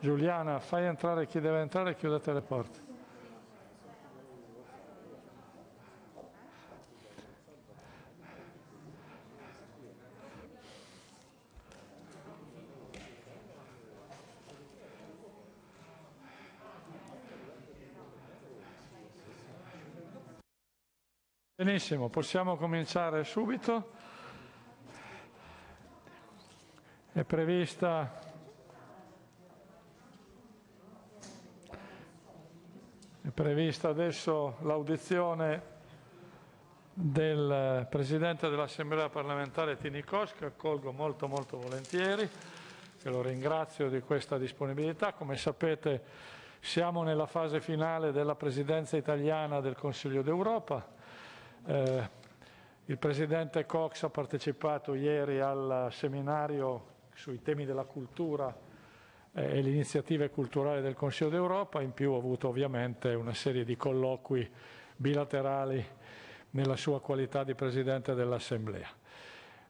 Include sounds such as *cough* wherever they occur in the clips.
Giuliana, fai entrare chi deve entrare e chiudete le porte. Benissimo, possiamo cominciare subito. È prevista prevista adesso l'audizione del Presidente dell'Assemblea parlamentare Tinicos, che accolgo molto molto volentieri, che lo ringrazio di questa disponibilità. Come sapete siamo nella fase finale della Presidenza italiana del Consiglio d'Europa. Eh, il Presidente Cox ha partecipato ieri al seminario sui temi della cultura eh, e le iniziative culturali del Consiglio d'Europa, in più ha avuto ovviamente una serie di colloqui bilaterali nella sua qualità di Presidente dell'Assemblea.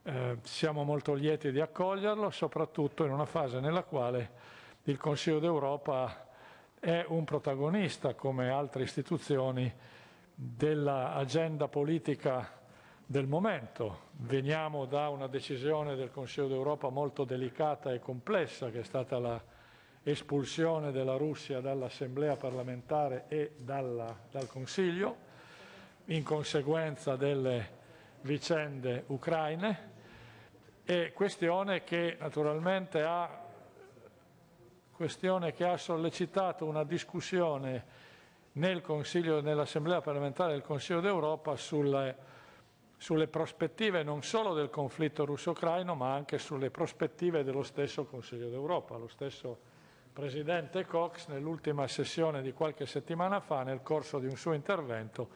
Eh, siamo molto lieti di accoglierlo, soprattutto in una fase nella quale il Consiglio d'Europa è un protagonista, come altre istituzioni, dell'agenda politica del momento. Veniamo da una decisione del Consiglio d'Europa molto delicata e complessa che è stata l'espulsione della Russia dall'Assemblea parlamentare e dalla, dal Consiglio in conseguenza delle vicende ucraine e questione che naturalmente ha, questione che ha sollecitato una discussione nel nell'Assemblea parlamentare del Consiglio d'Europa sulle sulle prospettive non solo del conflitto russo-ucraino, ma anche sulle prospettive dello stesso Consiglio d'Europa. Lo stesso Presidente Cox, nell'ultima sessione di qualche settimana fa, nel corso di un suo intervento,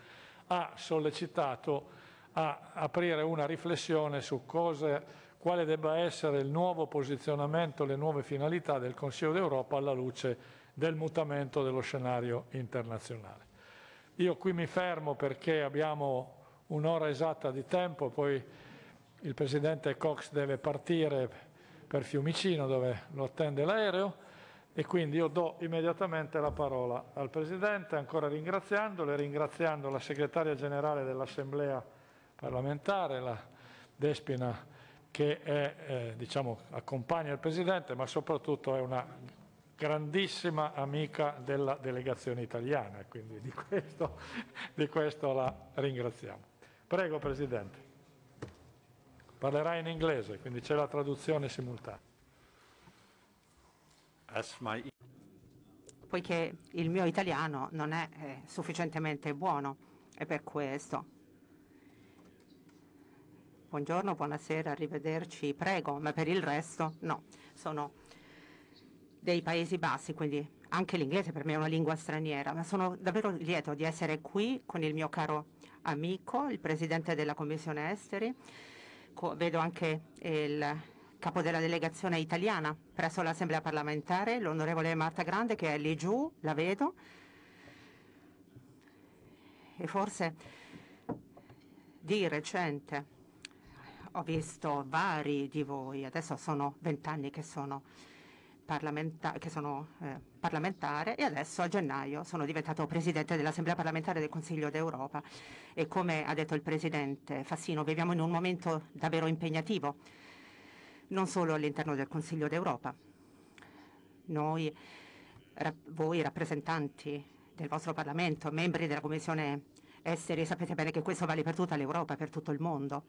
ha sollecitato a aprire una riflessione su cosa, quale debba essere il nuovo posizionamento, le nuove finalità del Consiglio d'Europa alla luce del mutamento dello scenario internazionale. Io qui mi fermo perché abbiamo un'ora esatta di tempo, poi il presidente Cox deve partire per Fiumicino dove lo attende l'aereo e quindi io do immediatamente la parola al Presidente, ancora ringraziandole, ringraziando la Segretaria Generale dell'Assemblea parlamentare, la Despina, che è, eh, diciamo, accompagna il Presidente, ma soprattutto è una grandissima amica della delegazione italiana, quindi di questo, di questo la ringraziamo. Prego Presidente. Parlerà in inglese, quindi c'è la traduzione simultanea. Poiché il mio italiano non è eh, sufficientemente buono, è per questo. Buongiorno, buonasera, arrivederci, prego, ma per il resto no, sono dei Paesi Bassi, quindi anche l'inglese per me è una lingua straniera, ma sono davvero lieto di essere qui con il mio caro Amico, il Presidente della Commissione Esteri, vedo anche il capo della delegazione italiana presso l'Assemblea parlamentare, l'onorevole Marta Grande che è lì giù, la vedo. E forse di recente ho visto vari di voi, adesso sono vent'anni che sono parlamenta che sono eh, parlamentare e adesso a gennaio sono diventato presidente dell'Assemblea parlamentare del Consiglio d'Europa e come ha detto il presidente Fassino viviamo in un momento davvero impegnativo, non solo all'interno del Consiglio d'Europa. Noi, ra voi rappresentanti del vostro Parlamento, membri della Commissione Esteri, sapete bene che questo vale per tutta l'Europa, per tutto il mondo.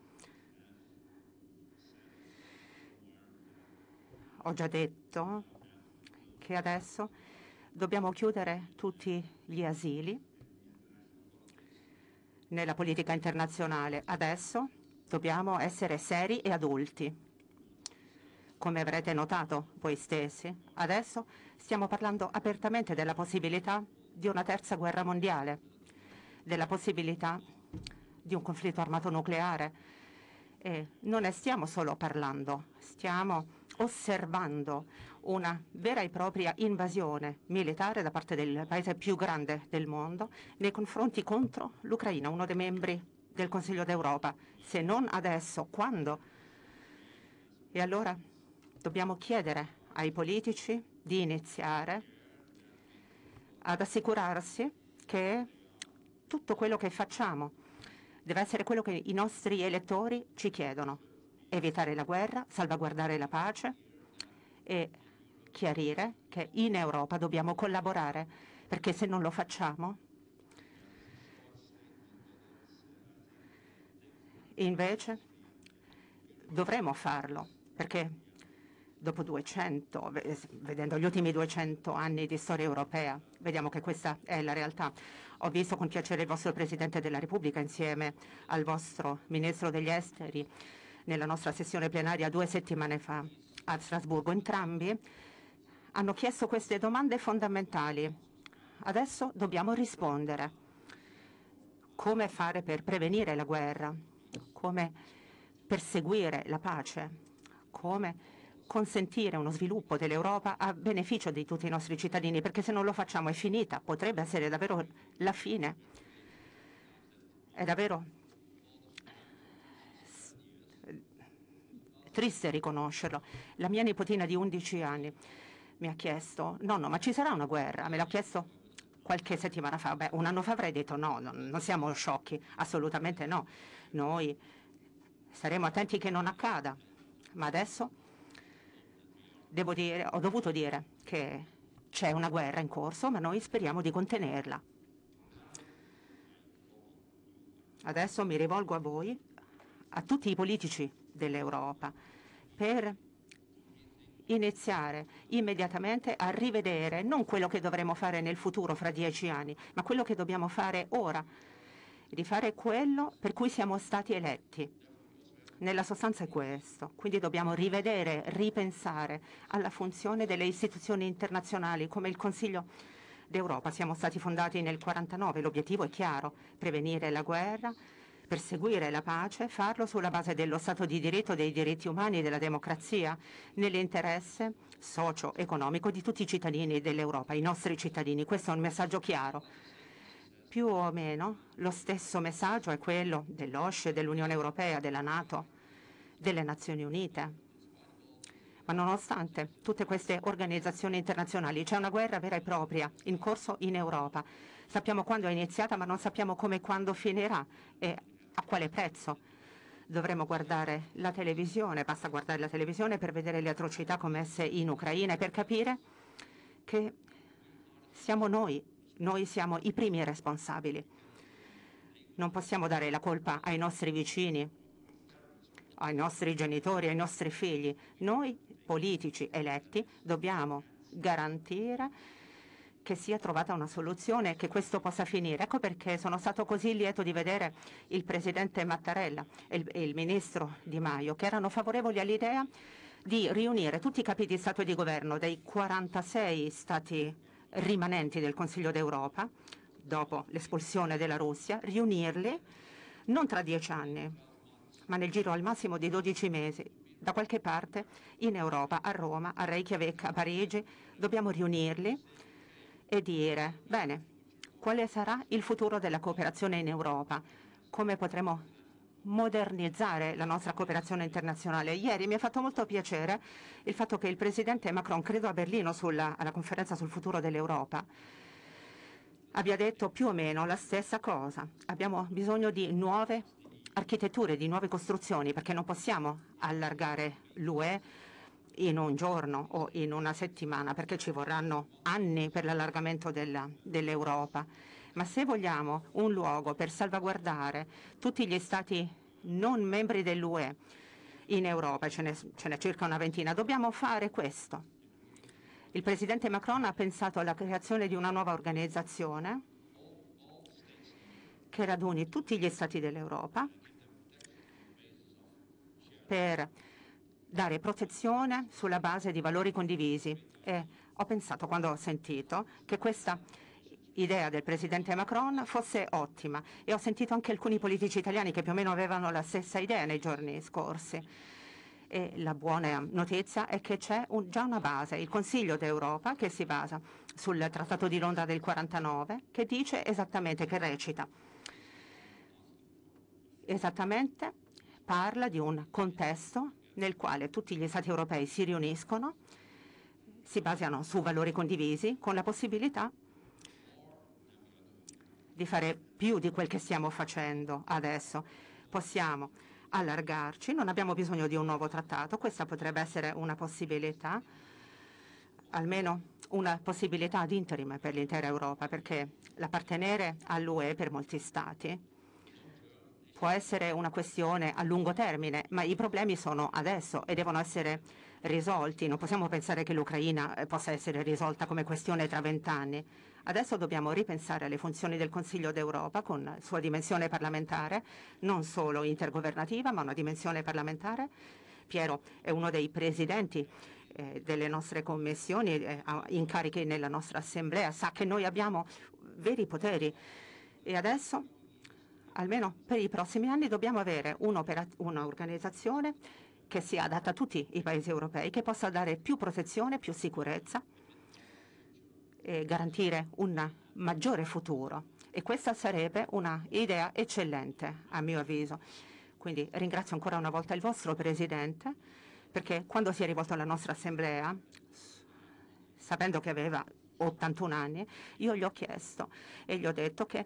Ho già detto che adesso dobbiamo chiudere tutti gli asili nella politica internazionale. Adesso dobbiamo essere seri e adulti, come avrete notato voi stessi. Adesso stiamo parlando apertamente della possibilità di una terza guerra mondiale, della possibilità di un conflitto armato nucleare. E non ne stiamo solo parlando, stiamo osservando una vera e propria invasione militare da parte del paese più grande del mondo nei confronti contro l'Ucraina, uno dei membri del Consiglio d'Europa. Se non adesso, quando? E allora dobbiamo chiedere ai politici di iniziare ad assicurarsi che tutto quello che facciamo deve essere quello che i nostri elettori ci chiedono evitare la guerra, salvaguardare la pace e chiarire che in Europa dobbiamo collaborare, perché se non lo facciamo, invece dovremo farlo, perché dopo 200, vedendo gli ultimi 200 anni di storia europea, vediamo che questa è la realtà. Ho visto con piacere il vostro Presidente della Repubblica insieme al vostro Ministro degli Esteri, nella nostra sessione plenaria due settimane fa a Strasburgo. Entrambi hanno chiesto queste domande fondamentali. Adesso dobbiamo rispondere. Come fare per prevenire la guerra? Come perseguire la pace? Come consentire uno sviluppo dell'Europa a beneficio di tutti i nostri cittadini? Perché se non lo facciamo è finita, potrebbe essere davvero la fine. È davvero triste riconoscerlo, la mia nipotina di 11 anni mi ha chiesto, nonno, ma ci sarà una guerra? Me l'ha chiesto qualche settimana fa, beh, un anno fa avrei detto no, non, non siamo sciocchi, assolutamente no. Noi saremo attenti che non accada, ma adesso devo dire, ho dovuto dire che c'è una guerra in corso, ma noi speriamo di contenerla. Adesso mi rivolgo a voi, a tutti i politici dell'Europa per iniziare immediatamente a rivedere non quello che dovremo fare nel futuro fra dieci anni, ma quello che dobbiamo fare ora, di fare quello per cui siamo stati eletti. Nella sostanza è questo, quindi dobbiamo rivedere, ripensare alla funzione delle istituzioni internazionali come il Consiglio d'Europa. Siamo stati fondati nel 1949, l'obiettivo è chiaro, prevenire la guerra, perseguire la pace, farlo sulla base dello Stato di diritto, dei diritti umani e della democrazia, nell'interesse socio-economico di tutti i cittadini dell'Europa, i nostri cittadini. Questo è un messaggio chiaro. Più o meno lo stesso messaggio è quello dell'OSCE, dell'Unione Europea, della Nato, delle Nazioni Unite. Ma nonostante tutte queste organizzazioni internazionali, c'è una guerra vera e propria in corso in Europa. Sappiamo quando è iniziata, ma non sappiamo come e quando finirà. E a quale prezzo? Dovremmo guardare la televisione, basta guardare la televisione per vedere le atrocità commesse in Ucraina e per capire che siamo noi, noi siamo i primi responsabili. Non possiamo dare la colpa ai nostri vicini, ai nostri genitori, ai nostri figli. Noi politici eletti dobbiamo garantire che sia trovata una soluzione e che questo possa finire. Ecco perché sono stato così lieto di vedere il Presidente Mattarella e il, e il Ministro Di Maio che erano favorevoli all'idea di riunire tutti i capi di Stato e di Governo dei 46 Stati rimanenti del Consiglio d'Europa dopo l'espulsione della Russia, riunirli non tra dieci anni, ma nel giro al massimo di 12 mesi, da qualche parte in Europa, a Roma, a Reykjavik, a Parigi, dobbiamo riunirli e dire, bene, quale sarà il futuro della cooperazione in Europa? Come potremo modernizzare la nostra cooperazione internazionale. Ieri mi ha fatto molto piacere il fatto che il Presidente Macron, credo a Berlino, sulla, alla conferenza sul futuro dell'Europa, abbia detto più o meno la stessa cosa. Abbiamo bisogno di nuove architetture, di nuove costruzioni, perché non possiamo allargare l'UE in un giorno o in una settimana, perché ci vorranno anni per l'allargamento dell'Europa. Ma se vogliamo un luogo per salvaguardare tutti gli Stati non membri dell'UE in Europa, ce n'è circa una ventina, dobbiamo fare questo. Il Presidente Macron ha pensato alla creazione di una nuova organizzazione che raduni tutti gli Stati dell'Europa per dare protezione sulla base di valori condivisi. E ho pensato, quando ho sentito, che questa idea del presidente Macron fosse ottima e ho sentito anche alcuni politici italiani che più o meno avevano la stessa idea nei giorni scorsi. E la buona notizia è che c'è un, già una base, il Consiglio d'Europa, che si basa sul Trattato di Londra del 49, che dice esattamente, che recita, esattamente parla di un contesto nel quale tutti gli Stati europei si riuniscono, si basano su valori condivisi, con la possibilità di fare più di quel che stiamo facendo adesso. Possiamo allargarci, non abbiamo bisogno di un nuovo trattato, questa potrebbe essere una possibilità, almeno una possibilità ad interim per l'intera Europa, perché l'appartenere all'UE per molti Stati può essere una questione a lungo termine, ma i problemi sono adesso e devono essere risolti. Non possiamo pensare che l'Ucraina eh, possa essere risolta come questione tra vent'anni. Adesso dobbiamo ripensare alle funzioni del Consiglio d'Europa con sua dimensione parlamentare, non solo intergovernativa, ma una dimensione parlamentare. Piero è uno dei presidenti eh, delle nostre commissioni, eh, incarichi nella nostra assemblea, sa che noi abbiamo veri poteri. E adesso almeno per i prossimi anni dobbiamo avere un'organizzazione che sia adatta a tutti i paesi europei, che possa dare più protezione, più sicurezza e garantire un maggiore futuro. E questa sarebbe un'idea eccellente, a mio avviso. Quindi ringrazio ancora una volta il vostro Presidente, perché quando si è rivolto alla nostra Assemblea, sapendo che aveva 81 anni, io gli ho chiesto e gli ho detto che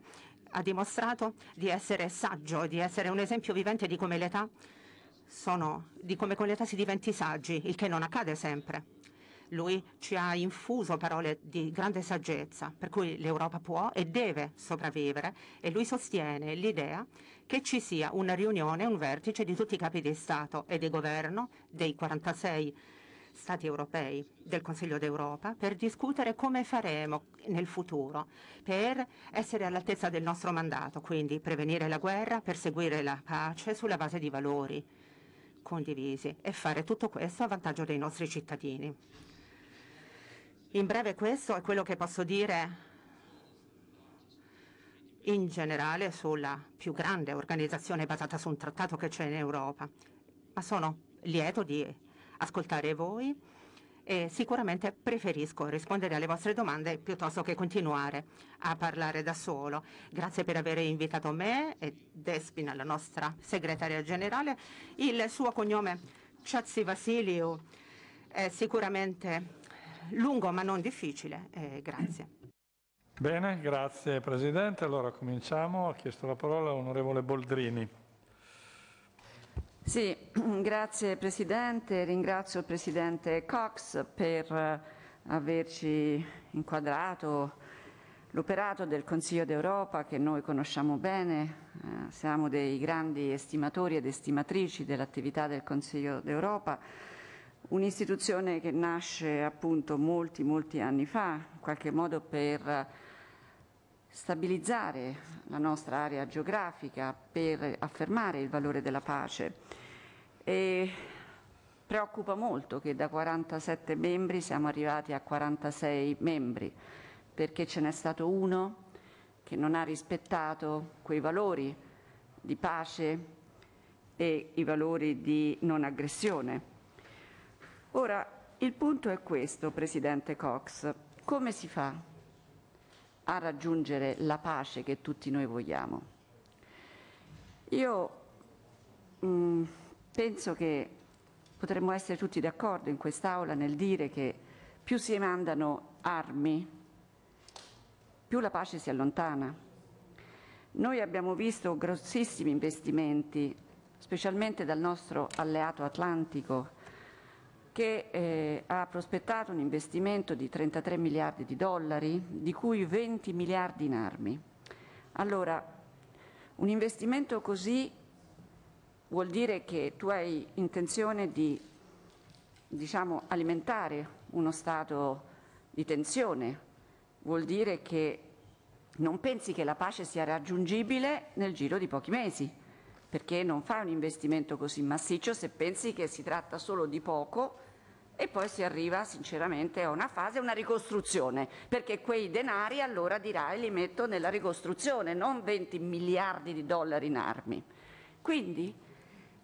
ha dimostrato di essere saggio, di essere un esempio vivente di come l'età sono, di come con l'età si diventi saggi, il che non accade sempre. Lui ci ha infuso parole di grande saggezza, per cui l'Europa può e deve sopravvivere e lui sostiene l'idea che ci sia una riunione, un vertice di tutti i capi di Stato e di governo dei 46 Stati europei del Consiglio d'Europa per discutere come faremo nel futuro per essere all'altezza del nostro mandato, quindi prevenire la guerra, perseguire la pace sulla base di valori condivisi e fare tutto questo a vantaggio dei nostri cittadini. In breve questo è quello che posso dire in generale sulla più grande organizzazione basata su un trattato che c'è in Europa, ma sono lieto di ascoltare voi e sicuramente preferisco rispondere alle vostre domande piuttosto che continuare a parlare da solo. Grazie per aver invitato me e Despina, la nostra segretaria generale. Il suo cognome Ciazzi Vasiliu è sicuramente lungo ma non difficile. Eh, grazie. Bene, grazie Presidente. Allora cominciamo. Ha chiesto la parola l'onorevole Boldrini. Sì, *clears throat* grazie Presidente, ringrazio il Presidente Cox per eh, averci inquadrato l'operato del Consiglio d'Europa che noi conosciamo bene, eh, siamo dei grandi estimatori ed estimatrici dell'attività del Consiglio d'Europa, un'istituzione che nasce appunto molti molti anni fa, in qualche modo per stabilizzare la nostra area geografica, per affermare il valore della pace. E preoccupa molto che da 47 membri siamo arrivati a 46 membri, perché ce n'è stato uno che non ha rispettato quei valori di pace e i valori di non aggressione. Ora, il punto è questo, Presidente Cox. Come si fa a raggiungere la pace che tutti noi vogliamo. Io mh, mm, penso che potremmo essere tutti d'accordo in quest'Aula nel dire che più si mandano armi, più la pace si allontana. Noi abbiamo visto grossissimi investimenti, specialmente dal nostro alleato atlantico, che eh, ha prospettato un investimento di 33 miliardi di dollari, di cui 20 miliardi in armi. Allora, un investimento così vuol dire che tu hai intenzione di diciamo, alimentare uno stato di tensione, vuol dire che non pensi che la pace sia raggiungibile nel giro di pochi mesi, perché non fai un investimento così massiccio se pensi che si tratta solo di poco e poi si arriva sinceramente a una fase, una ricostruzione, perché quei denari allora dirai li metto nella ricostruzione, non 20 miliardi di dollari in armi. Quindi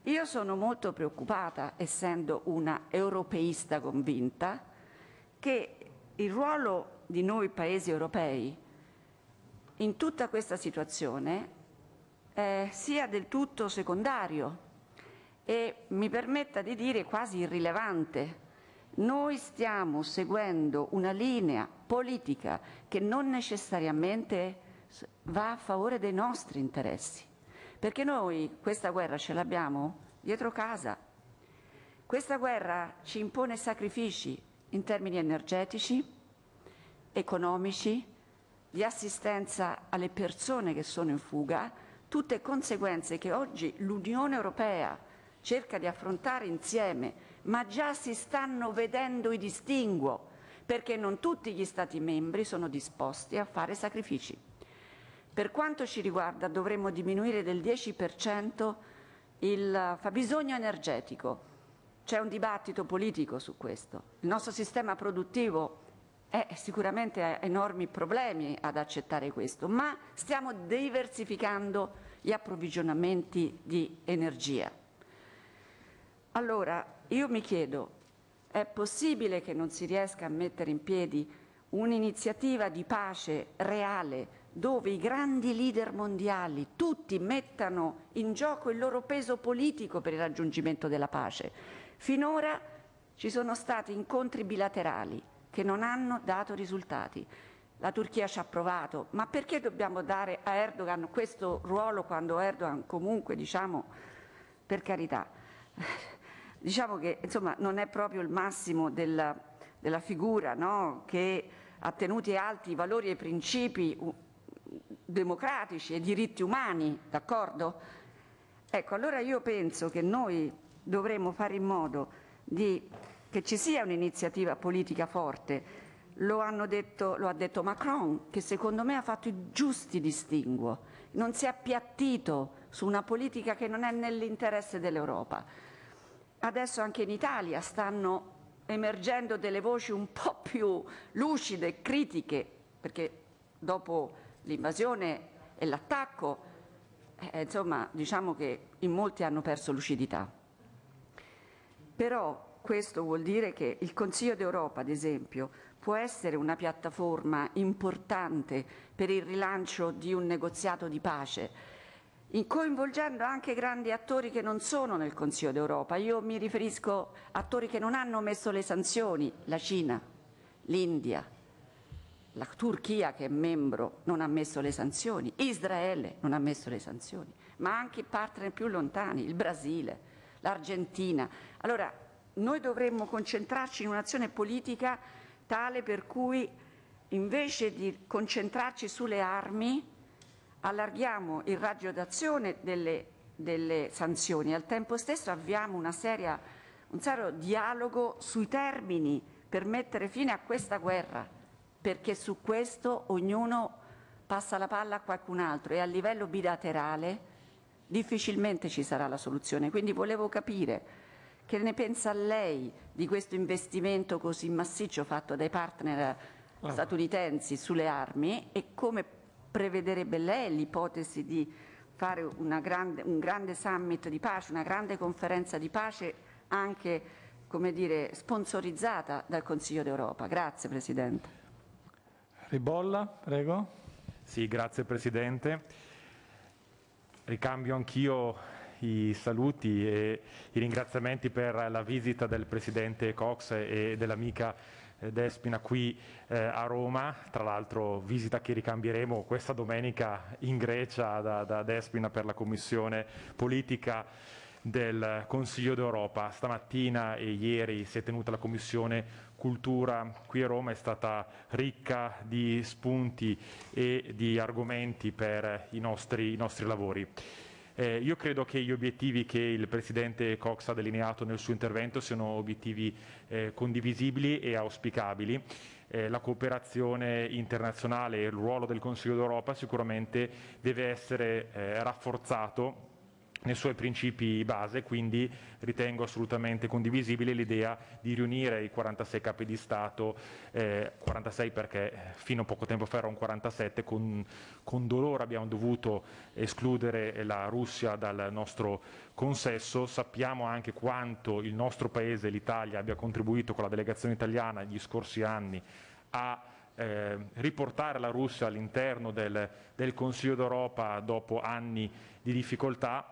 io sono molto preoccupata, essendo una europeista convinta, che il ruolo di noi paesi europei in tutta questa situazione eh, sia del tutto secondario e mi permetta di dire quasi irrilevante noi stiamo seguendo una linea politica che non necessariamente va a favore dei nostri interessi, perché noi questa guerra ce l'abbiamo dietro casa. Questa guerra ci impone sacrifici in termini energetici, economici, di assistenza alle persone che sono in fuga, tutte conseguenze che oggi l'Unione Europea cerca di affrontare insieme ma già si stanno vedendo i distinguo, perché non tutti gli Stati membri sono disposti a fare sacrifici. Per quanto ci riguarda dovremmo diminuire del 10% il fabbisogno energetico. C'è un dibattito politico su questo. Il nostro sistema produttivo è sicuramente ha enormi problemi ad accettare questo, ma stiamo diversificando gli approvvigionamenti di energia. Allora, io mi chiedo, è possibile che non si riesca a mettere in piedi un'iniziativa di pace reale dove i grandi leader mondiali tutti mettano in gioco il loro peso politico per il raggiungimento della pace? Finora ci sono stati incontri bilaterali che non hanno dato risultati. La Turchia ci ha provato, ma perché dobbiamo dare a Erdogan questo ruolo quando Erdogan comunque, diciamo, per carità, diciamo che insomma, non è proprio il massimo della, della figura no? che tenuti alti i valori e i principi democratici e diritti umani, d'accordo? Ecco, allora io penso che noi dovremmo fare in modo di, che ci sia un'iniziativa politica forte. Lo, detto, lo ha detto Macron, che secondo me ha fatto i giusti distinguo, non si è appiattito su una politica che non è nell'interesse dell'Europa adesso anche in Italia stanno emergendo delle voci un po' più lucide, critiche, perché dopo l'invasione e l'attacco, eh, insomma, diciamo che in molti hanno perso lucidità. Però questo vuol dire che il Consiglio d'Europa, ad esempio, può essere una piattaforma importante per il rilancio di un negoziato di pace, in coinvolgendo anche grandi attori che non sono nel Consiglio d'Europa. Io mi riferisco a attori che non hanno messo le sanzioni, la Cina, l'India, la Turchia che è membro non ha messo le sanzioni, Israele non ha messo le sanzioni, ma anche partner più lontani, il Brasile, l'Argentina. Allora, noi dovremmo concentrarci in un'azione politica tale per cui invece di concentrarci sulle armi, allarghiamo il raggio d'azione delle, delle sanzioni, al tempo stesso avviamo una seria, un serio dialogo sui termini per mettere fine a questa guerra, perché su questo ognuno passa la palla a qualcun altro e a livello bilaterale difficilmente ci sarà la soluzione. Quindi volevo capire che ne pensa lei di questo investimento così massiccio fatto dai partner statunitensi sulle armi e come prevederebbe lei l'ipotesi di fare grande, un grande summit di pace, una grande conferenza di pace anche dire, sponsorizzata dal Consiglio d'Europa. Grazie Presidente. Ribolla, prego. Sì, grazie Presidente. Ricambio anch'io i saluti e i ringraziamenti per la visita del Presidente Cox e dell'amica Despina qui eh, a Roma, tra l'altro visita che ricambieremo questa domenica in Grecia da, da Despina per la Commissione Politica del Consiglio d'Europa. Stamattina e ieri si è tenuta la Commissione Cultura qui a Roma, è stata ricca di spunti e di argomenti per i nostri, i nostri lavori. Eh, io credo che gli obiettivi che il Presidente Cox ha delineato nel suo intervento siano obiettivi eh, condivisibili e auspicabili. Eh, la cooperazione internazionale e il ruolo del Consiglio d'Europa sicuramente deve essere eh, rafforzato nei suoi principi base, quindi ritengo assolutamente condivisibile l'idea di riunire i 46 capi di Stato, eh, 46 perché fino a poco tempo fa erano 47, con, con, dolore abbiamo dovuto escludere la Russia dal nostro consesso, sappiamo anche quanto il nostro Paese, l'Italia, abbia contribuito con la delegazione italiana negli scorsi anni a eh, riportare la Russia all'interno del, del Consiglio d'Europa dopo anni di difficoltà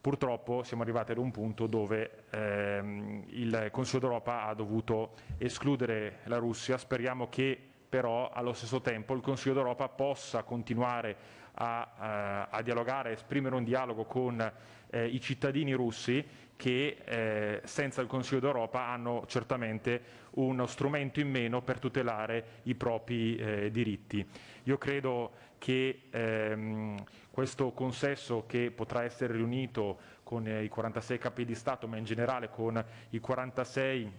Purtroppo siamo arrivati ad un punto dove ehm, il Consiglio d'Europa ha dovuto escludere la Russia, speriamo che però allo stesso tempo il Consiglio d'Europa possa continuare a, a, eh, a dialogare, a esprimere un dialogo con eh, i cittadini russi che eh, senza il Consiglio d'Europa hanno certamente uno strumento in meno per tutelare i propri eh, diritti. Io credo che ehm, questo consesso che potrà essere riunito con eh, i 46 capi di Stato, ma in generale con i 46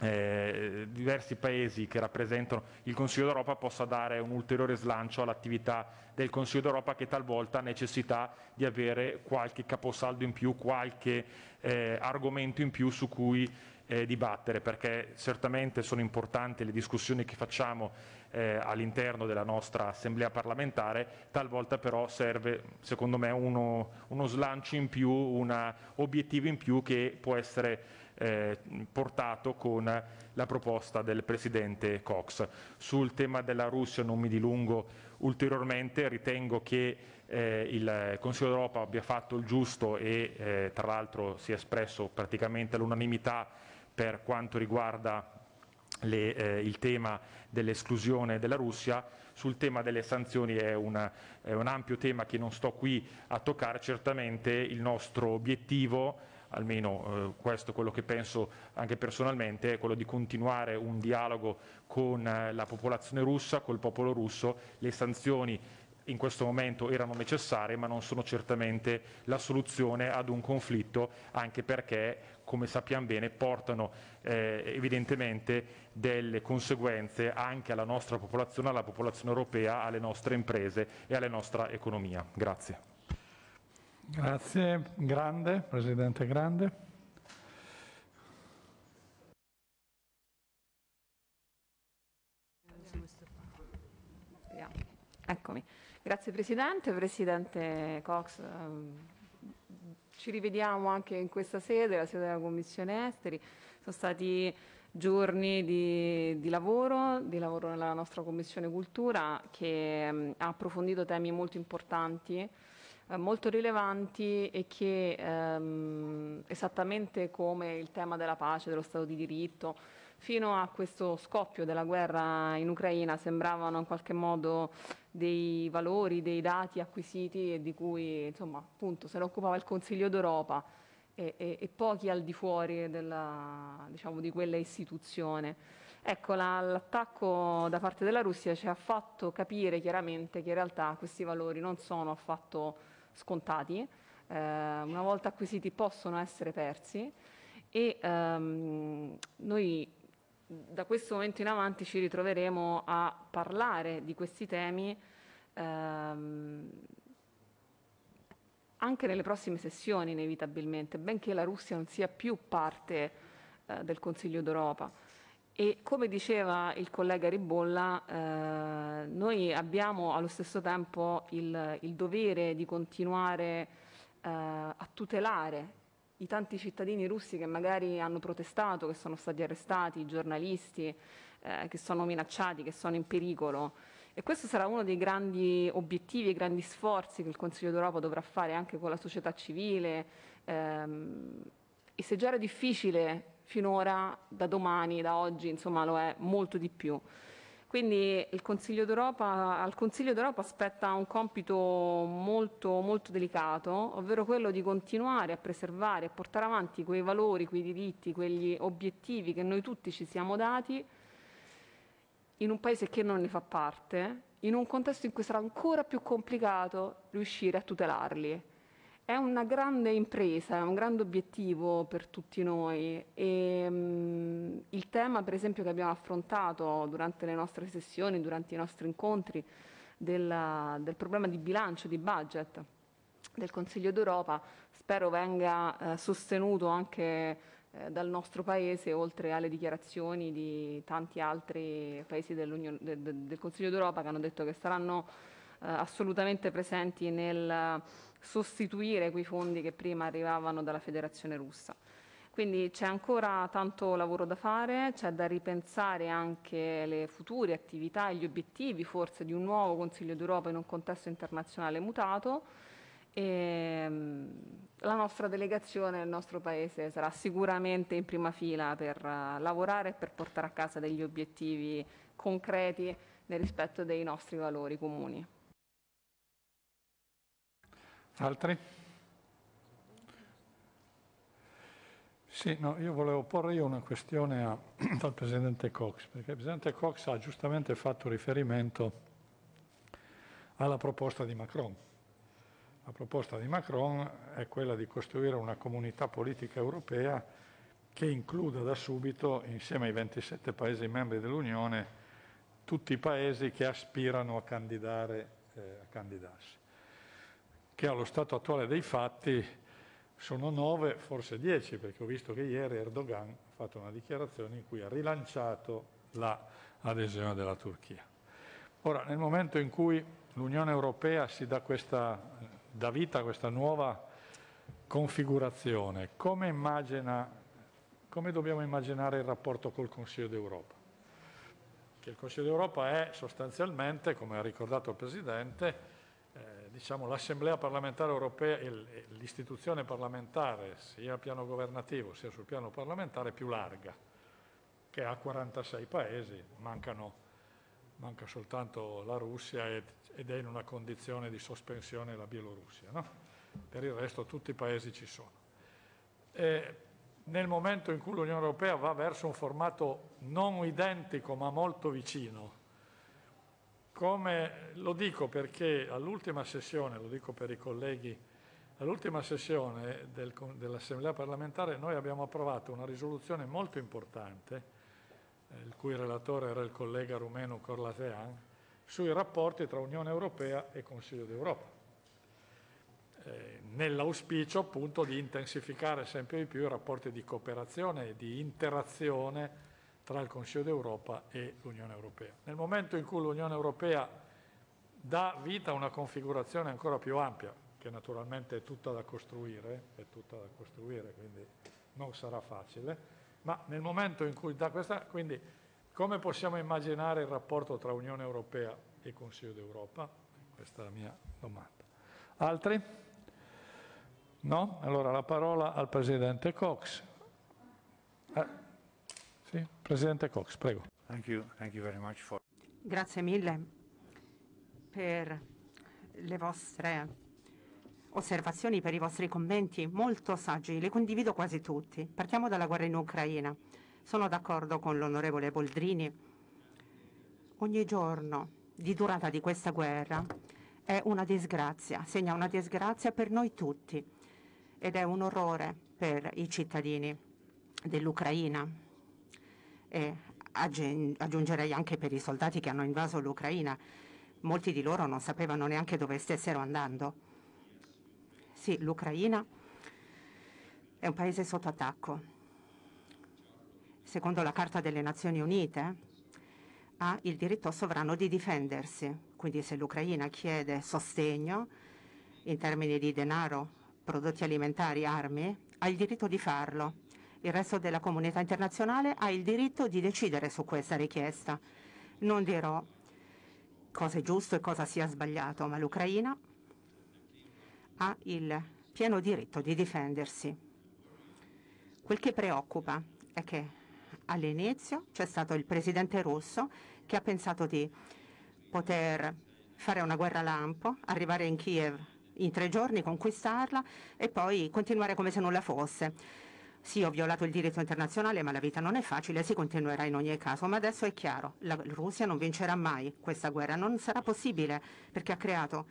eh, diversi paesi che rappresentano il Consiglio d'Europa possa dare un ulteriore slancio all'attività del Consiglio d'Europa che talvolta necessita di avere qualche caposaldo in più, qualche eh, argomento in più su cui eh, dibattere, perché certamente sono importanti le discussioni che facciamo eh, all'interno della nostra assemblea parlamentare, talvolta però serve secondo me uno, uno slancio in più, un obiettivo in più che può essere eh, portato con la proposta del Presidente Cox. Sul tema della Russia non mi dilungo ulteriormente, ritengo che eh, il Consiglio d'Europa abbia fatto il giusto e eh, tra l'altro si è espresso praticamente all'unanimità per quanto riguarda le, eh, il tema dell'esclusione della Russia, sul tema delle sanzioni è, una, è un ampio tema che non sto qui a toccare, certamente il nostro obiettivo almeno eh, questo è quello che penso anche personalmente, è quello di continuare un dialogo con eh, la popolazione russa, col popolo russo, le sanzioni in questo momento erano necessarie ma non sono certamente la soluzione ad un conflitto anche perché come sappiamo bene, portano eh, evidentemente delle conseguenze anche alla nostra popolazione, alla popolazione europea, alle nostre imprese e alla nostra economia. Grazie. Grazie, Grande, Presidente Grande. Eccomi. Grazie Presidente, Presidente Cox, ehm, ci rivediamo anche in questa sede, la sede della Commissione Esteri. Sono stati giorni di, di, lavoro, di lavoro nella nostra Commissione Cultura che mh, mm, ha approfondito temi molto importanti, eh, molto rilevanti e che ehm, esattamente come il tema della pace, dello Stato di diritto, fino a questo scoppio della guerra in Ucraina sembravano in qualche modo dei valori, dei dati acquisiti e di cui insomma, appunto, se ne occupava il Consiglio d'Europa e, e, e, pochi al di fuori della, diciamo, di quella istituzione. Ecco, l'attacco la, da parte della Russia ci ha fatto capire chiaramente che in realtà questi valori non sono affatto scontati, eh, una volta acquisiti possono essere persi e ehm, noi da questo momento in avanti ci ritroveremo a parlare di questi temi ehm, anche nelle prossime sessioni inevitabilmente, benché la Russia non sia più parte eh, del Consiglio d'Europa. E come diceva il collega Ribolla, eh, noi abbiamo allo stesso tempo il, il dovere di continuare eh, a tutelare i tanti cittadini russi che magari hanno protestato, che sono stati arrestati, i giornalisti, eh, che sono minacciati, che sono in pericolo. E questo sarà uno dei grandi obiettivi, i grandi sforzi che il Consiglio d'Europa dovrà fare anche con la società civile. Ehm, e se già era difficile finora, da domani, da oggi, insomma, lo è molto di più. Quindi Consiglio al Consiglio d'Europa spetta un compito molto, molto delicato, ovvero quello di continuare a preservare e portare avanti quei valori, quei diritti, quegli obiettivi che noi tutti ci siamo dati in un paese che non ne fa parte, in un contesto in cui sarà ancora più complicato riuscire a tutelarli. È una grande impresa, è un grande obiettivo per tutti noi e um, il tema per esempio che abbiamo affrontato durante le nostre sessioni, durante i nostri incontri della, del problema di bilancio, di budget del Consiglio d'Europa, spero venga eh, sostenuto anche eh, dal nostro Paese oltre alle dichiarazioni di tanti altri Paesi de, de, del Consiglio d'Europa che hanno detto che saranno eh, assolutamente presenti nel sostituire quei fondi che prima arrivavano dalla federazione russa. Quindi c'è ancora tanto lavoro da fare, c'è da ripensare anche le future attività e gli obiettivi forse di un nuovo Consiglio d'Europa in un contesto internazionale mutato e ehm, la nostra delegazione il nostro paese sarà sicuramente in prima fila per eh, lavorare e per portare a casa degli obiettivi concreti nel rispetto dei nostri valori comuni. Altri? Sì, no, io volevo porre io una questione a, *clears throat* al Presidente Cox, perché il Presidente Cox ha giustamente fatto riferimento alla proposta di Macron. La proposta di Macron è quella di costruire una comunità politica europea che includa da subito, insieme ai 27 Paesi membri dell'Unione, tutti i Paesi che aspirano a, candidare, eh, a candidarsi che allo stato attuale dei fatti sono nove, forse dieci, perché ho visto che ieri Erdogan ha fatto una dichiarazione in cui ha rilanciato l'adesione la della Turchia. Ora, nel momento in cui l'Unione Europea si dà, questa, dà vita a questa nuova configurazione, come, immagina, come dobbiamo immaginare il rapporto col Consiglio d'Europa? Che il Consiglio d'Europa è sostanzialmente, come ha ricordato il Presidente, diciamo, l'Assemblea parlamentare europea e l'istituzione parlamentare, sia a piano governativo sia sul piano parlamentare, più larga, che ha 46 paesi, mancano, manca soltanto la Russia ed è in una condizione di sospensione la Bielorussia. No? Per il resto tutti i paesi ci sono. E nel momento in cui l'Unione Europea va verso un formato non identico ma molto vicino, come lo dico perché all'ultima sessione, lo dico per i colleghi, all'ultima sessione del, dell'Assemblea parlamentare noi abbiamo approvato una risoluzione molto importante, eh, il cui relatore era il collega rumeno Corlatean, sui rapporti tra Unione Europea e Consiglio d'Europa eh, nell'auspicio appunto di intensificare sempre di più i rapporti di cooperazione e di interazione tra il Consiglio d'Europa e l'Unione Europea. Nel momento in cui l'Unione Europea dà vita a una configurazione ancora più ampia, che naturalmente è tutta da costruire, tutta da costruire quindi non sarà facile, ma nel momento in cui dà questa... Quindi come possiamo immaginare il rapporto tra Unione Europea e Consiglio d'Europa? Questa è la mia domanda. Altri? No? Allora la parola al Presidente Cox. Eh. Sì, Presidente Cox, prego. Thank you, thank you for... Grazie mille per le vostre osservazioni, per i vostri commenti, molto saggi, le condivido quasi tutti. Partiamo dalla guerra in Ucraina. Sono d'accordo con l'onorevole Boldrini. Ogni giorno di durata di questa guerra è una disgrazia, segna una disgrazia per noi tutti ed è un orrore per i cittadini dell'Ucraina, e aggiungerei anche per i soldati che hanno invaso l'Ucraina. Molti di loro non sapevano neanche dove stessero andando. Sì, l'Ucraina è un paese sotto attacco. Secondo la Carta delle Nazioni Unite ha il diritto sovrano di difendersi. Quindi se l'Ucraina chiede sostegno in termini di denaro, prodotti alimentari, armi, ha il diritto di farlo il resto della comunità internazionale ha il diritto di decidere su questa richiesta. Non dirò cosa è giusto e cosa sia sbagliato, ma l'Ucraina ha il pieno diritto di difendersi. Quel che preoccupa è che all'inizio c'è stato il presidente russo che ha pensato di poter fare una guerra lampo, arrivare in Kiev in tre giorni, conquistarla e poi continuare come se nulla fosse. Sì, ho violato il diritto internazionale, ma la vita non è facile e si continuerà in ogni caso. Ma adesso è chiaro, la Russia non vincerà mai questa guerra, non sarà possibile perché ha creato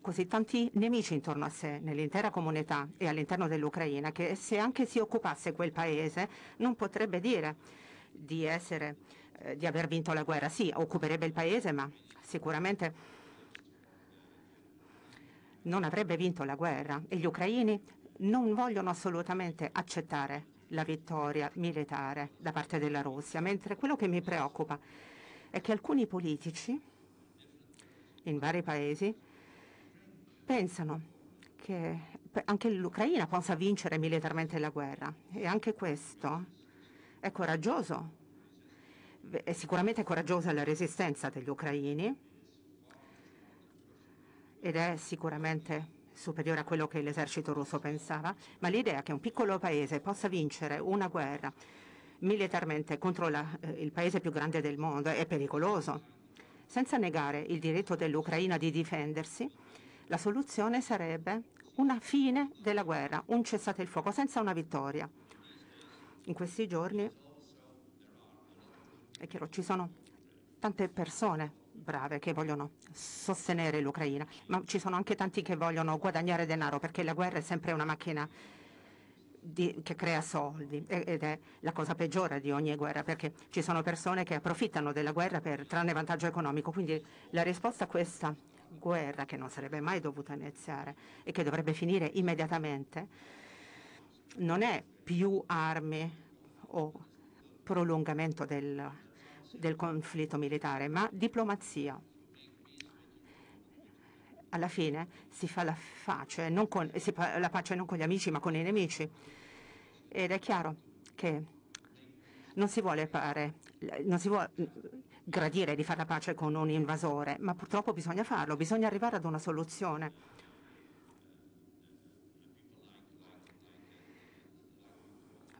così tanti nemici intorno a sé nell'intera comunità e all'interno dell'Ucraina che se anche si occupasse quel paese non potrebbe dire di, essere, eh, di aver vinto la guerra. Sì, occuperebbe il paese, ma sicuramente non avrebbe vinto la guerra e gli ucraini non vogliono assolutamente accettare la vittoria militare da parte della Russia, mentre quello che mi preoccupa è che alcuni politici in vari paesi pensano che anche l'Ucraina possa vincere militarmente la guerra e anche questo è coraggioso, è sicuramente coraggiosa la resistenza degli ucraini ed è sicuramente superiore a quello che l'esercito russo pensava, ma l'idea che un piccolo paese possa vincere una guerra militarmente contro la, eh, il paese più grande del mondo è pericoloso. Senza negare il diritto dell'Ucraina di difendersi, la soluzione sarebbe una fine della guerra, un cessate il fuoco, senza una vittoria. In questi giorni, è chiaro, ci sono tante persone brave che vogliono sostenere l'Ucraina, ma ci sono anche tanti che vogliono guadagnare denaro perché la guerra è sempre una macchina di, che crea soldi ed è la cosa peggiore di ogni guerra perché ci sono persone che approfittano della guerra per trarne vantaggio economico. Quindi la risposta a questa guerra che non sarebbe mai dovuta iniziare e che dovrebbe finire immediatamente non è più armi o prolungamento del del conflitto militare, ma diplomazia. Alla fine si fa la pace, non con, la pace non con gli amici, ma con i nemici. Ed è chiaro che non si vuole fare, non si vuole gradire di fare la pace con un invasore, ma purtroppo bisogna farlo, bisogna arrivare ad una soluzione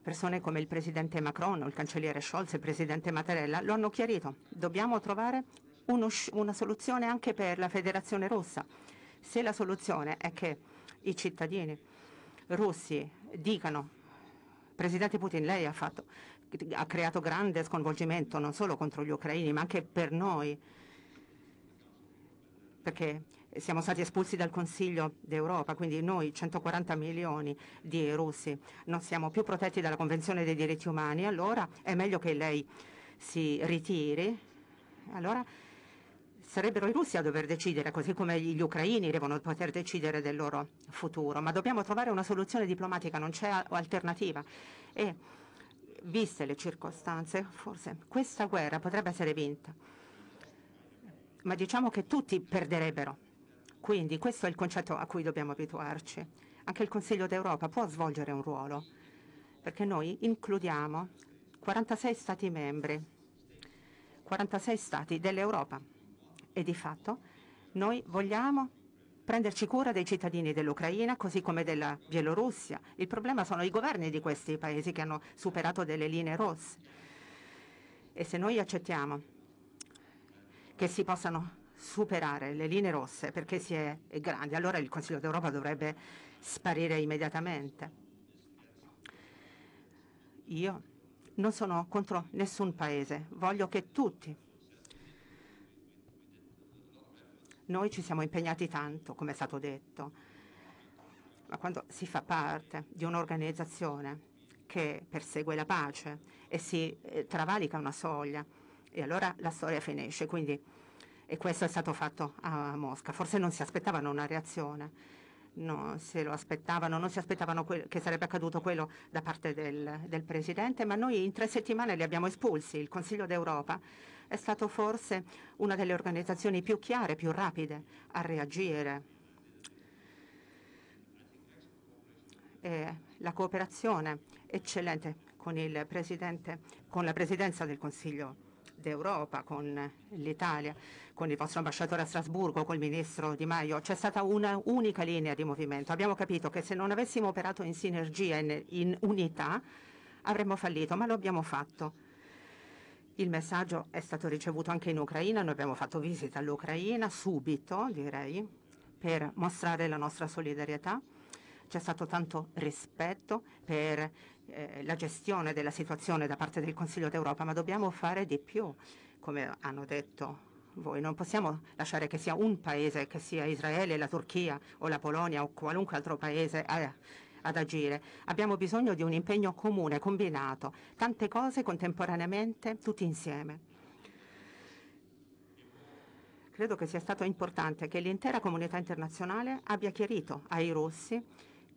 Persone come il presidente Macron, il cancelliere Scholz e il presidente Mattarella lo hanno chiarito. Dobbiamo trovare uno, una soluzione anche per la Federazione Russa. Se la soluzione è che i cittadini russi dicano Presidente Putin, lei ha, fatto, ha creato grande sconvolgimento non solo contro gli ucraini ma anche per noi perché siamo stati espulsi dal Consiglio d'Europa, quindi noi 140 milioni di russi non siamo più protetti dalla Convenzione dei diritti umani, allora è meglio che lei si ritiri. Allora sarebbero i russi a dover decidere, così come gli ucraini devono poter decidere del loro futuro, ma dobbiamo trovare una soluzione diplomatica, non c'è alternativa. E viste le circostanze, forse questa guerra potrebbe essere vinta ma diciamo che tutti perderebbero. Quindi questo è il concetto a cui dobbiamo abituarci. Anche il Consiglio d'Europa può svolgere un ruolo, perché noi includiamo 46 Stati membri, 46 Stati dell'Europa e di fatto noi vogliamo prenderci cura dei cittadini dell'Ucraina così come della Bielorussia. Il problema sono i governi di questi paesi che hanno superato delle linee rosse. E se noi accettiamo che si possano superare le linee rosse perché si è, è grandi, allora il Consiglio d'Europa dovrebbe sparire immediatamente. Io non sono contro nessun paese, voglio che tutti. Noi ci siamo impegnati tanto, come è stato detto, ma quando si fa parte di un'organizzazione che persegue la pace e si eh, travalica una soglia, e allora la storia finisce. Quindi e questo è stato fatto a Mosca. Forse non si aspettavano una reazione, no, se lo aspettavano, non si aspettavano che sarebbe accaduto quello da parte del, del Presidente, ma noi in tre settimane li abbiamo espulsi. Il Consiglio d'Europa è stato forse una delle organizzazioni più chiare, più rapide a reagire. E la cooperazione eccellente con, con la Presidenza del Consiglio d'Europa, con l'Italia, con il vostro ambasciatore a Strasburgo, col ministro Di Maio, c'è stata una unica linea di movimento. Abbiamo capito che se non avessimo operato in sinergia, in, in unità, avremmo fallito, ma lo abbiamo fatto. Il messaggio è stato ricevuto anche in Ucraina, noi abbiamo fatto visita all'Ucraina subito, direi, per mostrare la nostra solidarietà. C'è stato tanto rispetto per eh, la gestione della situazione da parte del Consiglio d'Europa, ma dobbiamo fare di più, come hanno detto voi. Non possiamo lasciare che sia un paese, che sia Israele, la Turchia o la Polonia o qualunque altro paese a, ad agire. Abbiamo bisogno di un impegno comune, combinato, tante cose contemporaneamente, tutti insieme. Credo che sia stato importante che l'intera comunità internazionale abbia chiarito ai russi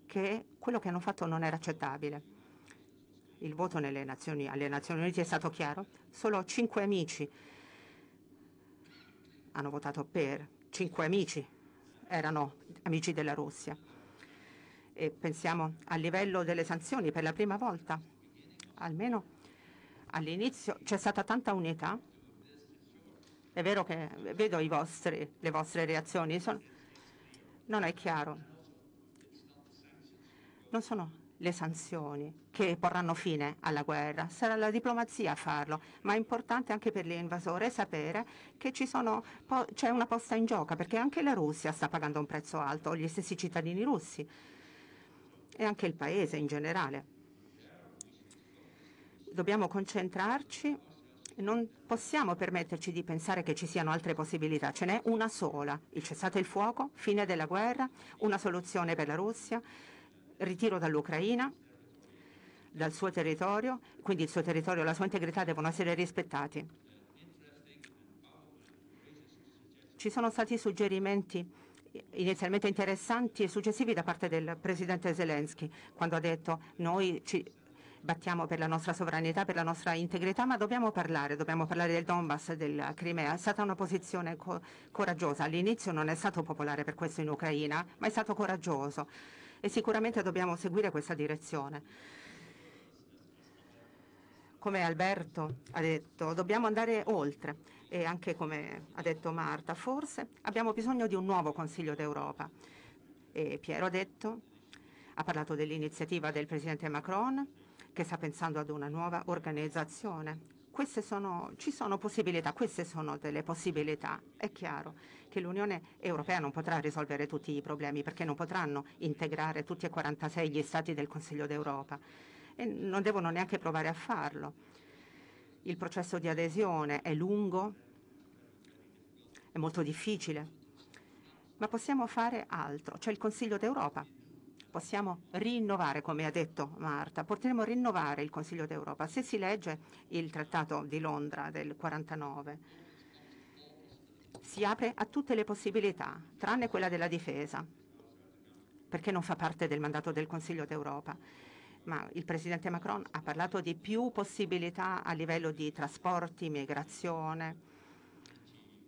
che quello che hanno fatto non era accettabile il voto Nazioni, alle Nazioni Unite è stato chiaro, solo cinque amici hanno votato per, cinque amici erano amici della Russia. E pensiamo al livello delle sanzioni per la prima volta, almeno all'inizio c'è stata tanta unità. È vero che vedo vostri, le vostre reazioni, sono, non è chiaro. Non sono le sanzioni che porranno fine alla guerra. Sarà la diplomazia a farlo, ma è importante anche per l'invasore sapere che c'è una posta in gioco, perché anche la Russia sta pagando un prezzo alto, gli stessi cittadini russi e anche il Paese in generale. Dobbiamo concentrarci, non possiamo permetterci di pensare che ci siano altre possibilità, ce n'è una sola, il cessate il fuoco, fine della guerra, una soluzione per la Russia, ritiro dall'Ucraina, dal suo territorio, quindi il suo territorio e la sua integrità devono essere rispettati. Ci sono stati suggerimenti inizialmente interessanti e successivi da parte del presidente Zelensky, quando ha detto noi ci battiamo per la nostra sovranità, per la nostra integrità, ma dobbiamo parlare, dobbiamo parlare del Donbass, della Crimea. È stata una posizione co coraggiosa. All'inizio non è stato popolare per questo in Ucraina, ma è stato coraggioso e sicuramente dobbiamo seguire questa direzione. Come Alberto ha detto, dobbiamo andare oltre e anche come ha detto Marta, forse abbiamo bisogno di un nuovo Consiglio d'Europa. E Piero ha detto, ha parlato dell'iniziativa del Presidente Macron che sta pensando ad una nuova organizzazione sono, ci sono possibilità, queste sono delle possibilità. È chiaro che l'Unione Europea non potrà risolvere tutti i problemi perché non potranno integrare tutti e 46 gli Stati del Consiglio d'Europa e non devono neanche provare a farlo. Il processo di adesione è lungo, è molto difficile, ma possiamo fare altro. C'è il Consiglio d'Europa possiamo rinnovare, come ha detto Marta, potremo rinnovare il Consiglio d'Europa. Se si legge il Trattato di Londra del 49, si apre a tutte le possibilità, tranne quella della difesa, perché non fa parte del mandato del Consiglio d'Europa. Ma il Presidente Macron ha parlato di più possibilità a livello di trasporti, migrazione,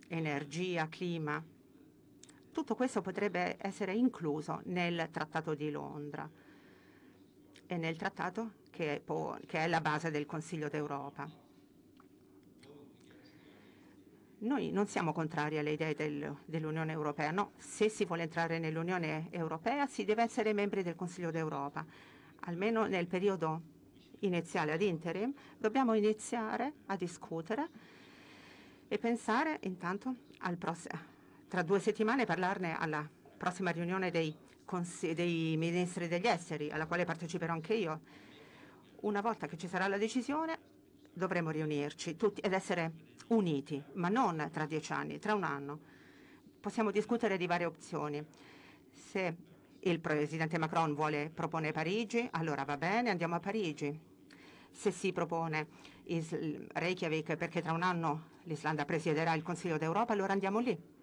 energia, clima tutto questo potrebbe essere incluso nel Trattato di Londra e nel Trattato che è, che è la base del Consiglio d'Europa. Noi non siamo contrari alle idee del, dell'Unione Europea, no, se si vuole entrare nell'Unione Europea si deve essere membri del Consiglio d'Europa, almeno nel periodo iniziale ad interim, dobbiamo iniziare a discutere e pensare intanto al prossimo tra due settimane parlarne alla prossima riunione dei, dei ministri degli esteri, alla quale parteciperò anche io. Una volta che ci sarà la decisione dovremo riunirci tutti ed essere uniti, ma non tra dieci anni, tra un anno. Possiamo discutere di varie opzioni. Se il presidente Macron vuole propone Parigi, allora va bene, andiamo a Parigi. Se si propone Reykjavik perché tra un anno l'Islanda presiderà il Consiglio d'Europa, allora andiamo lì.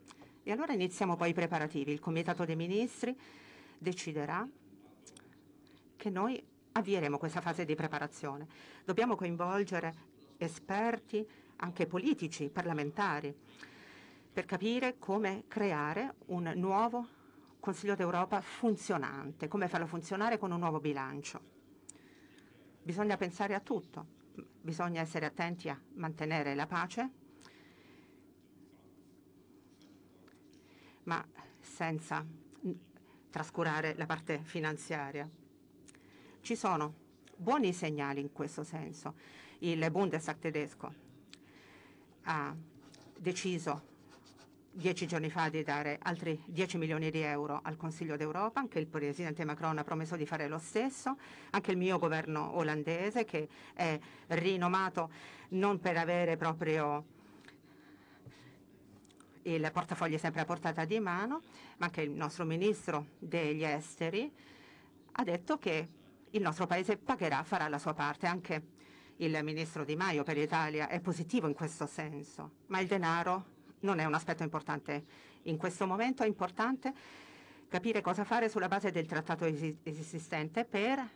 E allora iniziamo poi i preparativi. Il Comitato dei Ministri deciderà che noi avvieremo questa fase di preparazione. Dobbiamo coinvolgere esperti, anche politici, parlamentari, per capire come creare un nuovo Consiglio d'Europa funzionante, come farlo funzionare con un nuovo bilancio. Bisogna pensare a tutto, bisogna essere attenti a mantenere la pace ma senza mm, trascurare la parte finanziaria. Ci sono buoni segnali in questo senso. Il Bundestag tedesco ha deciso dieci giorni fa di dare altri 10 milioni di euro al Consiglio d'Europa, anche il Presidente Macron ha promesso di fare lo stesso, anche il mio governo olandese che è rinomato non per avere proprio il portafoglio è sempre a portata di mano, ma anche il nostro ministro degli esteri ha detto che il nostro paese pagherà, farà la sua parte. Anche il ministro Di Maio per l'Italia è positivo in questo senso, ma il denaro non è un aspetto importante. In questo momento è importante capire cosa fare sulla base del trattato esistente per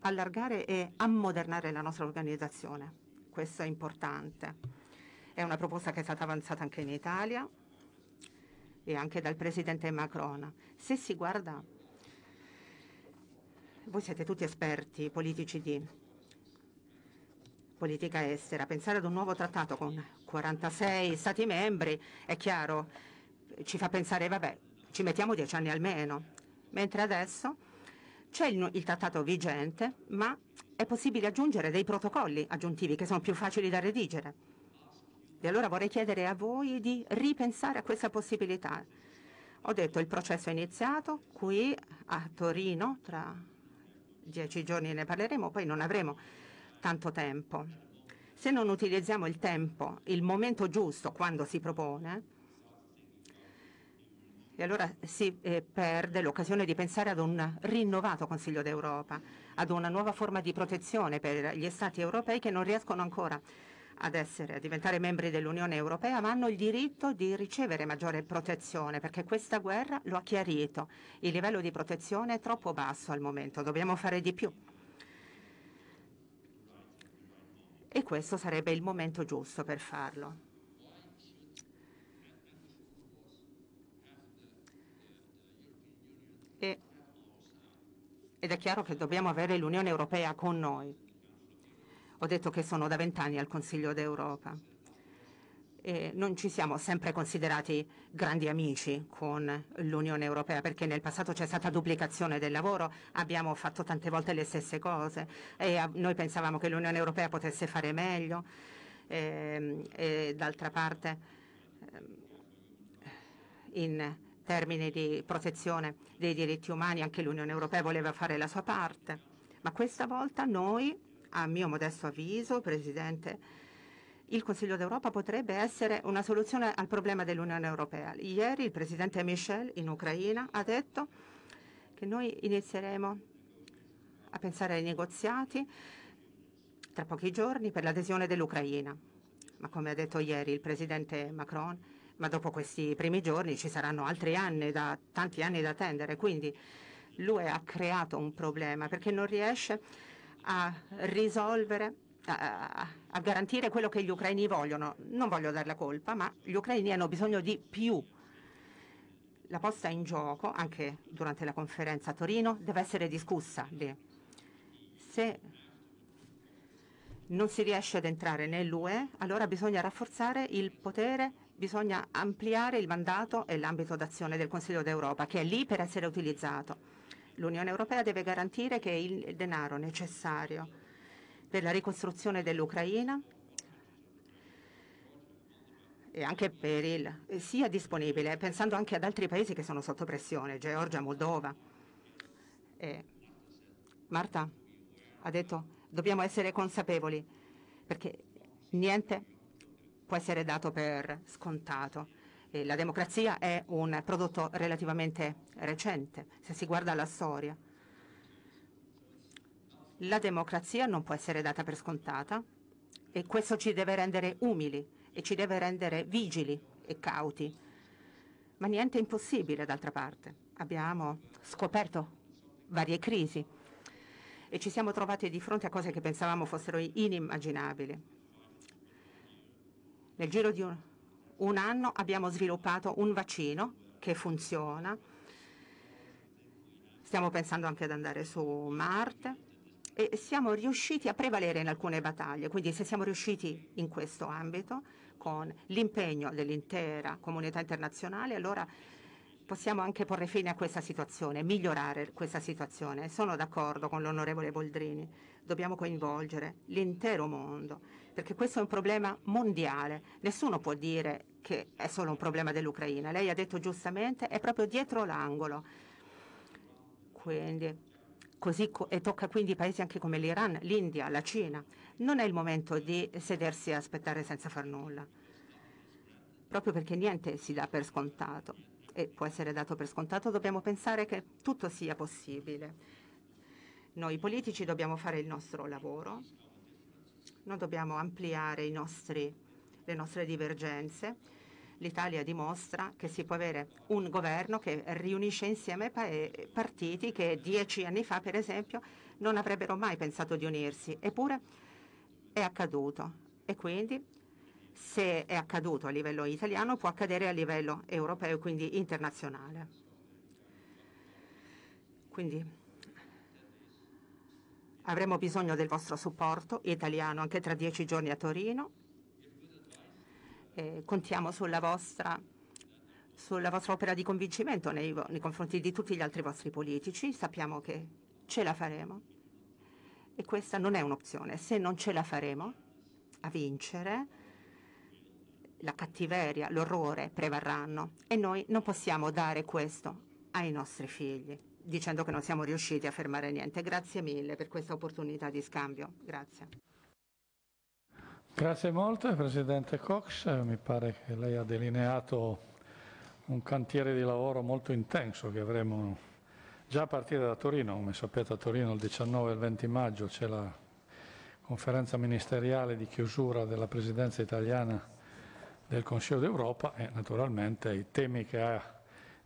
allargare e ammodernare la nostra organizzazione. Questo è importante. È una proposta che è stata avanzata anche in Italia e anche dal presidente Macron. Se si guarda, voi siete tutti esperti politici di politica estera, pensare ad un nuovo trattato con 46 Stati membri è chiaro, ci fa pensare, vabbè, ci mettiamo dieci anni almeno, mentre adesso c'è il, il trattato vigente, ma è possibile aggiungere dei protocolli aggiuntivi che sono più facili da redigere. E allora vorrei chiedere a voi di ripensare a questa possibilità. Ho detto il processo è iniziato qui a Torino, tra dieci giorni ne parleremo, poi non avremo tanto tempo. Se non utilizziamo il tempo, il momento giusto quando si propone, e allora si eh, perde l'occasione di pensare ad un rinnovato Consiglio d'Europa, ad una nuova forma di protezione per gli Stati europei che non riescono ancora ad essere, a diventare membri dell'Unione Europea, ma hanno il diritto di ricevere maggiore protezione, perché questa guerra lo ha chiarito. Il livello di protezione è troppo basso al momento, dobbiamo fare di più. E questo sarebbe il momento giusto per farlo. E, ed è chiaro che dobbiamo avere l'Unione Europea con noi ho detto che sono da vent'anni al Consiglio d'Europa e non ci siamo sempre considerati grandi amici con l'Unione Europea perché nel passato c'è stata duplicazione del lavoro, abbiamo fatto tante volte le stesse cose e noi pensavamo che l'Unione Europea potesse fare meglio e, ehm, e d'altra parte ehm, in termini di protezione dei diritti umani anche l'Unione Europea voleva fare la sua parte, ma questa volta noi a mio modesto avviso, Presidente, il Consiglio d'Europa potrebbe essere una soluzione al problema dell'Unione Europea. Ieri il Presidente Michel in Ucraina ha detto che noi inizieremo a pensare ai negoziati tra pochi giorni per l'adesione dell'Ucraina. Ma come ha detto ieri il Presidente Macron, ma dopo questi primi giorni ci saranno altri anni, da, tanti anni da attendere. Quindi lui ha creato un problema perché non riesce a risolvere, a, a garantire quello che gli ucraini vogliono. Non voglio dare la colpa, ma gli ucraini hanno bisogno di più. La posta in gioco, anche durante la conferenza a Torino, deve essere discussa lì. Se non si riesce ad entrare nell'UE, allora bisogna rafforzare il potere, bisogna ampliare il mandato e l'ambito d'azione del Consiglio d'Europa, che è lì per essere utilizzato. L'Unione Europea deve garantire che il denaro necessario per la ricostruzione dell'Ucraina e anche per il sia disponibile, pensando anche ad altri paesi che sono sotto pressione, Georgia, Moldova. E Marta ha detto dobbiamo essere consapevoli perché niente può essere dato per scontato la democrazia è un prodotto relativamente recente, se si guarda la storia. La democrazia non può essere data per scontata e questo ci deve rendere umili e ci deve rendere vigili e cauti. Ma niente è impossibile, d'altra parte. Abbiamo scoperto varie crisi e ci siamo trovati di fronte a cose che pensavamo fossero inimmaginabili. Nel giro di un, un anno abbiamo sviluppato un vaccino che funziona. Stiamo pensando anche ad andare su Marte e siamo riusciti a prevalere in alcune battaglie. Quindi se siamo riusciti in questo ambito con l'impegno dell'intera comunità internazionale, allora possiamo anche porre fine a questa situazione, migliorare questa situazione. Sono d'accordo con l'onorevole Boldrini dobbiamo coinvolgere l'intero mondo, perché questo è un problema mondiale. Nessuno può dire che è solo un problema dell'Ucraina. Lei ha detto giustamente, è proprio dietro l'angolo. Quindi, così, e tocca quindi paesi anche come l'Iran, l'India, la Cina. Non è il momento di sedersi e aspettare senza far nulla, proprio perché niente si dà per scontato e può essere dato per scontato, dobbiamo pensare che tutto sia possibile noi politici dobbiamo fare il nostro lavoro, non dobbiamo ampliare nostri, le nostre divergenze. L'Italia dimostra che si può avere un governo che riunisce insieme eh, partiti che dieci anni fa, per esempio, non avrebbero mai pensato di unirsi. Eppure è accaduto. E quindi se è accaduto a livello italiano può accadere a livello europeo, quindi internazionale. Quindi Avremo bisogno del vostro supporto italiano anche tra dieci giorni a Torino. E contiamo sulla vostra, sulla vostra, opera di convincimento nei, nei confronti di tutti gli altri vostri politici. Sappiamo che ce la faremo. E questa non è un'opzione. Se non ce la faremo a vincere, la cattiveria, l'orrore prevarranno e noi non possiamo dare questo ai nostri figli dicendo che non siamo riusciti a fermare niente. Grazie mille per questa opportunità di scambio. Grazie. Grazie molto Presidente Cox, mi pare che lei ha delineato un cantiere di lavoro molto intenso che avremo già a partire da Torino, come sapete a Torino il 19 e il 20 maggio c'è la conferenza ministeriale di chiusura della Presidenza italiana del Consiglio d'Europa e naturalmente i temi che ha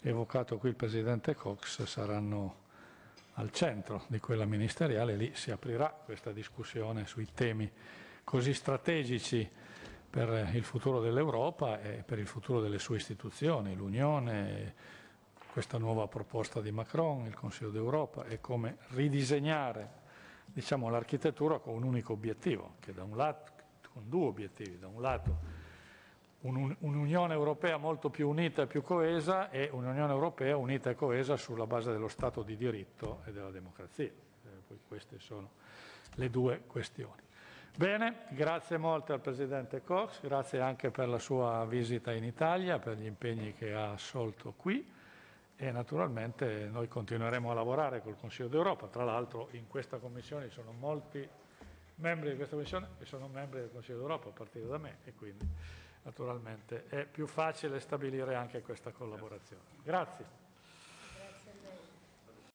evocato qui il Presidente Cox saranno al centro di quella ministeriale, lì si aprirà questa discussione sui temi così strategici per il futuro dell'Europa e per il futuro delle sue istituzioni, l'Unione, questa nuova proposta di Macron, il Consiglio d'Europa e come ridisegnare diciamo, l'architettura con un unico obiettivo, che da un lato, con due obiettivi, da un lato un'Unione Europea molto più unita e più coesa e un'Unione Europea unita e coesa sulla base dello Stato di diritto e della democrazia. Eh, queste sono le due questioni. Bene, grazie molto al Presidente Cox, grazie anche per la sua visita in Italia, per gli impegni che ha assolto qui e naturalmente noi continueremo a lavorare col Consiglio d'Europa. Tra l'altro in questa Commissione ci sono molti membri di questa Commissione e sono membri del Consiglio d'Europa a partire da me e quindi naturalmente è più facile stabilire anche questa collaborazione. Grazie.